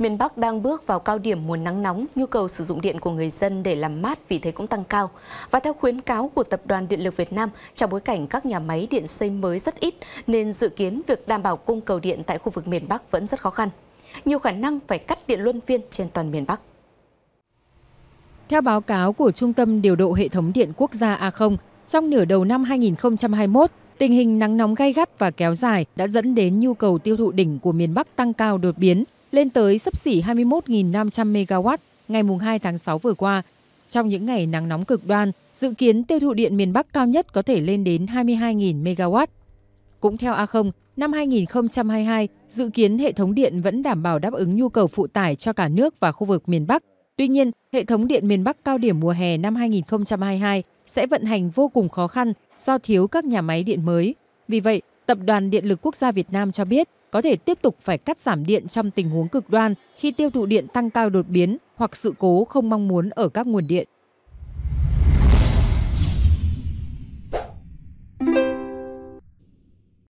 Miền Bắc đang bước vào cao điểm mùa nắng nóng, nhu cầu sử dụng điện của người dân để làm mát vì thế cũng tăng cao. Và theo khuyến cáo của Tập đoàn Điện lực Việt Nam, trong bối cảnh các nhà máy điện xây mới rất ít, nên dự kiến việc đảm bảo cung cầu điện tại khu vực miền Bắc vẫn rất khó khăn. Nhiều khả năng phải cắt điện luân phiên trên toàn miền Bắc. Theo báo cáo của Trung tâm Điều độ Hệ thống Điện Quốc gia A0, trong nửa đầu năm 2021, tình hình nắng nóng gay gắt và kéo dài đã dẫn đến nhu cầu tiêu thụ đỉnh của miền Bắc tăng cao đột biến lên tới sấp xỉ 21.500 MW ngày 2 tháng 6 vừa qua. Trong những ngày nắng nóng cực đoan, dự kiến tiêu thụ điện miền Bắc cao nhất có thể lên đến 22.000 MW. Cũng theo A0, năm 2022, dự kiến hệ thống điện vẫn đảm bảo đáp ứng nhu cầu phụ tải cho cả nước và khu vực miền Bắc. Tuy nhiên, hệ thống điện miền Bắc cao điểm mùa hè năm 2022 sẽ vận hành vô cùng khó khăn do thiếu các nhà máy điện mới. Vì vậy, Tập đoàn Điện lực Quốc gia Việt Nam cho biết có thể tiếp tục phải cắt giảm điện trong tình huống cực đoan khi tiêu thụ điện tăng cao đột biến hoặc sự cố không mong muốn ở các nguồn điện.